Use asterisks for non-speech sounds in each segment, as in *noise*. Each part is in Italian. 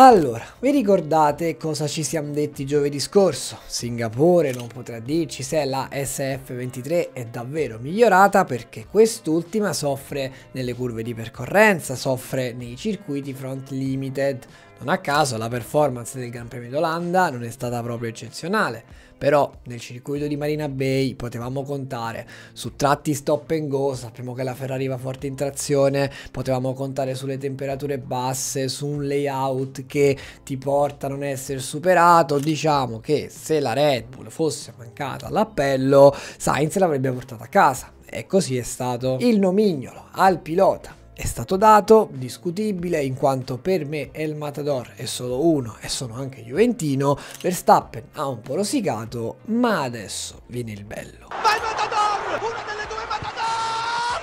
Allora, vi ricordate cosa ci siamo detti giovedì scorso? Singapore non potrà dirci se la SF23 è davvero migliorata perché quest'ultima soffre nelle curve di percorrenza, soffre nei circuiti front limited, non a caso la performance del Gran Premio d'Olanda non è stata proprio eccezionale, però nel circuito di Marina Bay potevamo contare su tratti stop and go, sappiamo che la Ferrari va forte in trazione, potevamo contare sulle temperature basse, su un layout che ti porta a non essere superato, diciamo che se la Red Bull fosse mancata all'appello, Sainz l'avrebbe portata a casa. E così è stato il nomignolo al pilota è stato dato, discutibile, in quanto per me El Matador è solo uno e sono anche Juventino, Verstappen ha un po' rosicato, ma adesso viene il bello. Vai Matador! Una delle due Matador!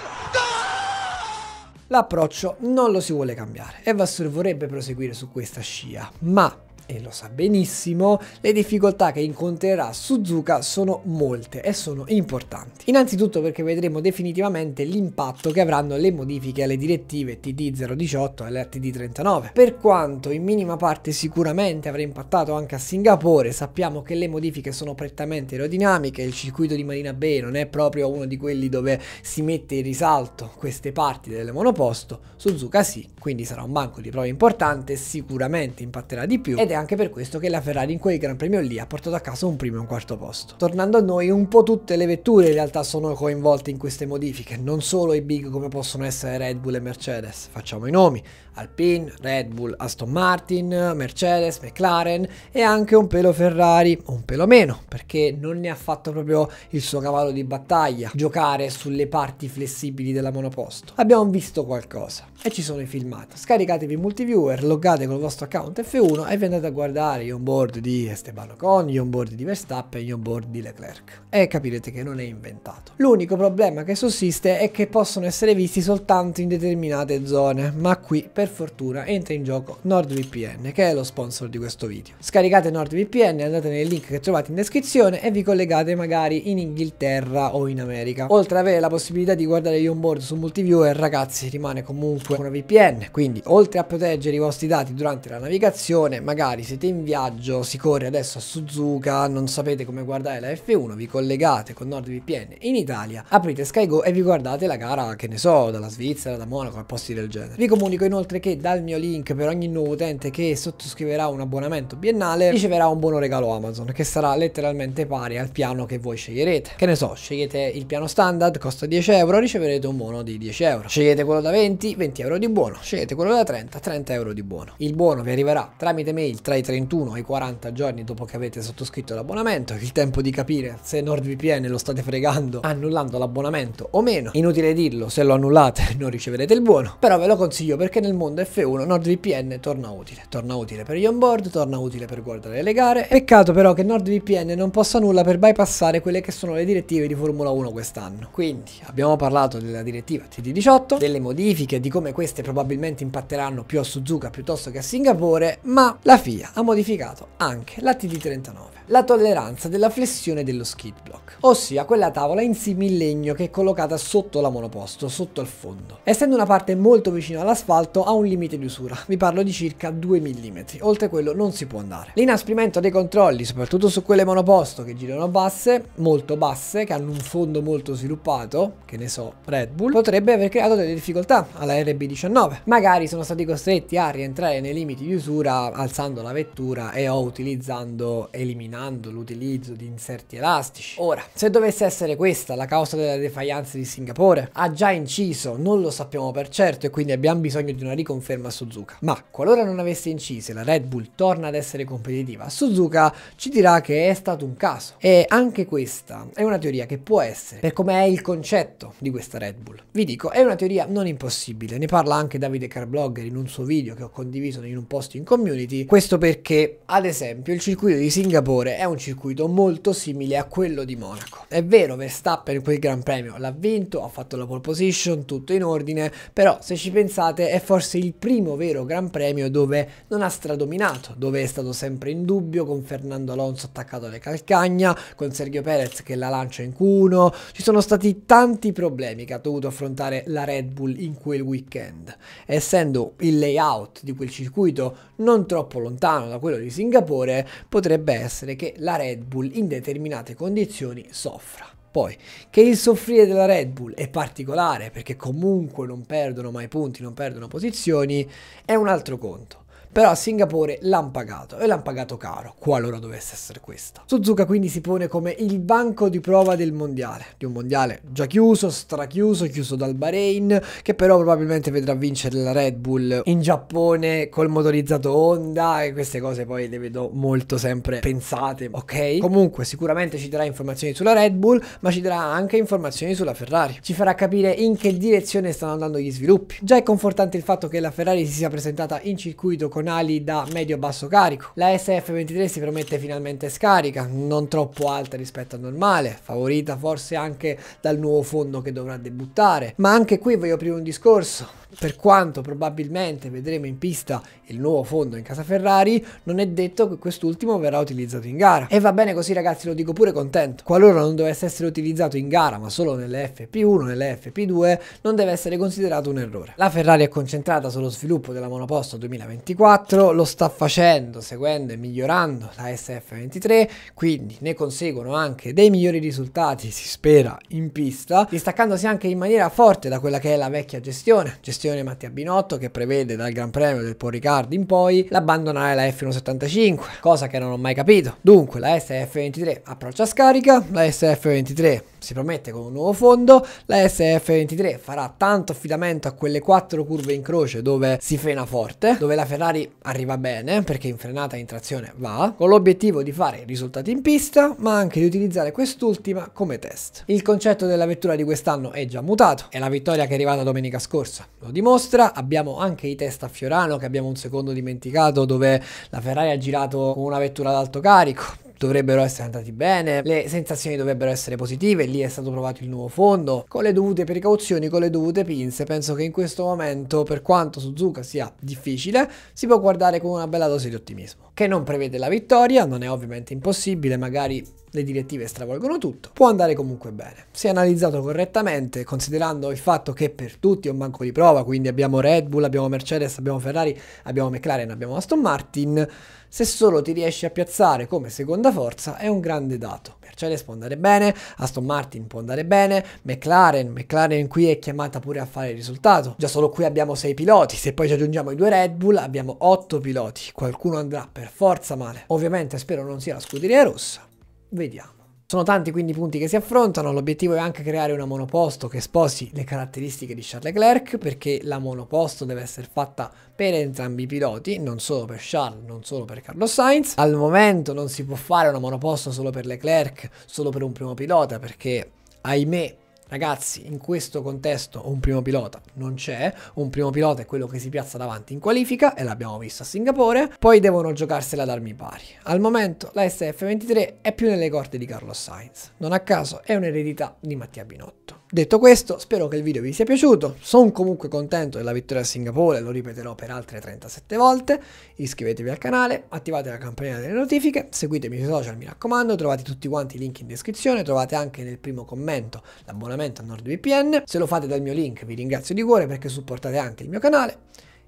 L'approccio non lo si vuole cambiare e Vassur vorrebbe proseguire su questa scia, ma e lo sa benissimo, le difficoltà che incontrerà Suzuka sono molte e sono importanti. Innanzitutto perché vedremo definitivamente l'impatto che avranno le modifiche alle direttive TD018 e alle 39 Per quanto in minima parte sicuramente avrà impattato anche a Singapore, sappiamo che le modifiche sono prettamente aerodinamiche, il circuito di Marina Bay non è proprio uno di quelli dove si mette in risalto queste parti del monoposto, Suzuka sì, quindi sarà un banco di prove importante, sicuramente impatterà di più ed è è anche per questo che la Ferrari in quel Gran Premio lì ha portato a casa un primo e un quarto posto. Tornando a noi, un po' tutte le vetture in realtà sono coinvolte in queste modifiche, non solo i big come possono essere Red Bull e Mercedes, facciamo i nomi, Alpine, Red Bull, Aston Martin, Mercedes, McLaren e anche un pelo Ferrari, un pelo meno, perché non ne ha fatto proprio il suo cavallo di battaglia, giocare sulle parti flessibili della monoposto. Abbiamo visto qualcosa e ci sono i filmati. Scaricatevi multiviewer, loggate col vostro account F1 e vi andate andate a guardare gli onboard di Esteban Ocon, gli onboard di Verstappen, gli onboard di Leclerc e capirete che non è inventato. L'unico problema che sussiste è che possono essere visti soltanto in determinate zone, ma qui per fortuna entra in gioco NordVPN che è lo sponsor di questo video. Scaricate NordVPN, andate nel link che trovate in descrizione e vi collegate magari in Inghilterra o in America. Oltre ad avere la possibilità di guardare gli onboard su multiviewer, ragazzi rimane comunque una VPN, quindi oltre a proteggere i vostri dati durante la navigazione, magari magari siete in viaggio, si corre adesso a Suzuka, non sapete come guardare la F1, vi collegate con NordVPN in Italia, aprite SkyGo e vi guardate la gara, che ne so, dalla Svizzera, da Monaco, a posti del genere. Vi comunico inoltre che dal mio link per ogni nuovo utente che sottoscriverà un abbonamento biennale riceverà un buono regalo Amazon, che sarà letteralmente pari al piano che voi sceglierete. Che ne so, scegliete il piano standard, costa 10 euro, riceverete un buono di 10 euro. Scegliete quello da 20, 20 euro di buono, scegliete quello da 30, 30 euro di buono. Il buono vi arriverà tramite mail tra i 31 e i 40 giorni dopo che avete sottoscritto l'abbonamento, il tempo di capire se NordVPN lo state fregando annullando l'abbonamento o meno. Inutile dirlo, se lo annullate *laughs* non riceverete il buono, però ve lo consiglio perché nel mondo F1 NordVPN torna utile. Torna utile per gli onboard, torna utile per guardare le gare. Peccato però che NordVPN non possa nulla per bypassare quelle che sono le direttive di Formula 1 quest'anno. Quindi abbiamo parlato della direttiva TD18, delle modifiche, di come queste probabilmente impatteranno più a Suzuka piuttosto che a Singapore, ma la fine tuttavia ha modificato anche la TD39, la tolleranza della flessione dello skid block, ossia quella tavola in similegno che è collocata sotto la monoposto, sotto al fondo. Essendo una parte molto vicina all'asfalto ha un limite di usura, vi parlo di circa 2 mm, oltre quello non si può andare. L'inasprimento dei controlli, soprattutto su quelle monoposto che girano basse, molto basse, che hanno un fondo molto sviluppato, che ne so, Red Bull, potrebbe aver creato delle difficoltà alla RB19. Magari sono stati costretti a rientrare nei limiti di usura alzando la la vettura e o utilizzando, eliminando l'utilizzo di inserti elastici. Ora, se dovesse essere questa la causa della defianza di Singapore, ha già inciso, non lo sappiamo per certo e quindi abbiamo bisogno di una riconferma a Suzuka. Ma qualora non avesse inciso e la Red Bull torna ad essere competitiva, Suzuka ci dirà che è stato un caso. E anche questa è una teoria che può essere, per come è il concetto di questa Red Bull. Vi dico, è una teoria non impossibile, ne parla anche Davide Carblogger in un suo video che ho condiviso in un post in community. Questo questo perché, ad esempio, il circuito di Singapore è un circuito molto simile a quello di Monaco. È vero, Verstappen quel Gran Premio l'ha vinto, ha fatto la pole position, tutto in ordine, però se ci pensate è forse il primo vero Gran Premio dove non ha stradominato, dove è stato sempre in dubbio con Fernando Alonso attaccato alle calcagna, con Sergio Perez che la lancia in q ci sono stati tanti problemi che ha dovuto affrontare la Red Bull in quel weekend, essendo il layout di quel circuito non troppo lontano lontano da quello di Singapore, potrebbe essere che la Red Bull in determinate condizioni soffra. Poi, che il soffrire della Red Bull è particolare perché comunque non perdono mai punti, non perdono posizioni, è un altro conto però a Singapore l'hanno pagato e l'hanno pagato caro, qualora dovesse essere questo. Suzuka quindi si pone come il banco di prova del mondiale, di un mondiale già chiuso, strachiuso, chiuso dal Bahrain, che però probabilmente vedrà vincere la Red Bull in Giappone col motorizzato Honda e queste cose poi le vedo molto sempre pensate, ok? Comunque sicuramente ci darà informazioni sulla Red Bull, ma ci darà anche informazioni sulla Ferrari. Ci farà capire in che direzione stanno andando gli sviluppi. Già è confortante il fatto che la Ferrari si sia presentata in circuito con diagonali da medio-basso carico. La SF23 si promette finalmente scarica, non troppo alta rispetto al normale, favorita forse anche dal nuovo fondo che dovrà debuttare. Ma anche qui voglio aprire un discorso. Per quanto probabilmente vedremo in pista il nuovo fondo in casa Ferrari, non è detto che quest'ultimo verrà utilizzato in gara. E va bene così ragazzi, lo dico pure contento. Qualora non dovesse essere utilizzato in gara, ma solo nelle FP1, nelle FP2, non deve essere considerato un errore. La Ferrari è concentrata sullo sviluppo della monoposto 2024 lo sta facendo, seguendo e migliorando la SF23, quindi ne conseguono anche dei migliori risultati, si spera, in pista, distaccandosi anche in maniera forte da quella che è la vecchia gestione, gestione Mattia Binotto che prevede dal Gran Premio del Paul Ricard in poi l'abbandonare la F175, cosa che non ho mai capito. Dunque la SF23 approccia scarica, la SF23 si promette con un nuovo fondo, la SF23 farà tanto affidamento a quelle quattro curve in croce dove si frena forte, dove la Ferrari arriva bene perché in frenata e in trazione va, con l'obiettivo di fare risultati in pista ma anche di utilizzare quest'ultima come test. Il concetto della vettura di quest'anno è già mutato e la vittoria che è arrivata domenica scorsa lo dimostra, abbiamo anche i test a Fiorano che abbiamo un secondo dimenticato dove la Ferrari ha girato con una vettura ad alto carico, dovrebbero essere andati bene, le sensazioni dovrebbero essere positive, lì è stato provato il nuovo fondo, con le dovute precauzioni, con le dovute pinze, penso che in questo momento, per quanto Suzuka sia difficile, si può guardare con una bella dose di ottimismo che non prevede la vittoria, non è ovviamente impossibile, magari le direttive stravolgono tutto, può andare comunque bene. Se analizzato correttamente, considerando il fatto che per tutti è un banco di prova, quindi abbiamo Red Bull, abbiamo Mercedes, abbiamo Ferrari, abbiamo McLaren, abbiamo Aston Martin, se solo ti riesci a piazzare come seconda forza è un grande dato. Mercedes può andare bene, Aston Martin può andare bene, McLaren, McLaren qui è chiamata pure a fare il risultato. Già solo qui abbiamo sei piloti, se poi ci aggiungiamo i due Red Bull abbiamo otto piloti, qualcuno andrà per per forza male. Ovviamente spero non sia la scuderia rossa. Vediamo. Sono tanti quindi i punti che si affrontano, l'obiettivo è anche creare una monoposto che sposi le caratteristiche di Charles Leclerc perché la monoposto deve essere fatta per entrambi i piloti, non solo per Charles, non solo per Carlos Sainz. Al momento non si può fare una monoposto solo per Leclerc, solo per un primo pilota perché ahimè Ragazzi, in questo contesto un primo pilota non c'è, un primo pilota è quello che si piazza davanti in qualifica e l'abbiamo visto a Singapore, poi devono giocarsela ad armi pari. Al momento la SF23 è più nelle corde di Carlos Sainz, non a caso è un'eredità di Mattia Binotto. Detto questo, spero che il video vi sia piaciuto, sono comunque contento della vittoria a Singapore, lo ripeterò per altre 37 volte, iscrivetevi al canale, attivate la campanella delle notifiche, seguitemi sui social mi raccomando, trovate tutti quanti i link in descrizione, trovate anche nel primo commento l'abbonamento a NordVPN, se lo fate dal mio link vi ringrazio di cuore perché supportate anche il mio canale,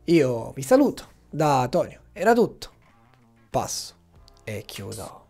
io vi saluto, da Antonio era tutto, passo e chiudo.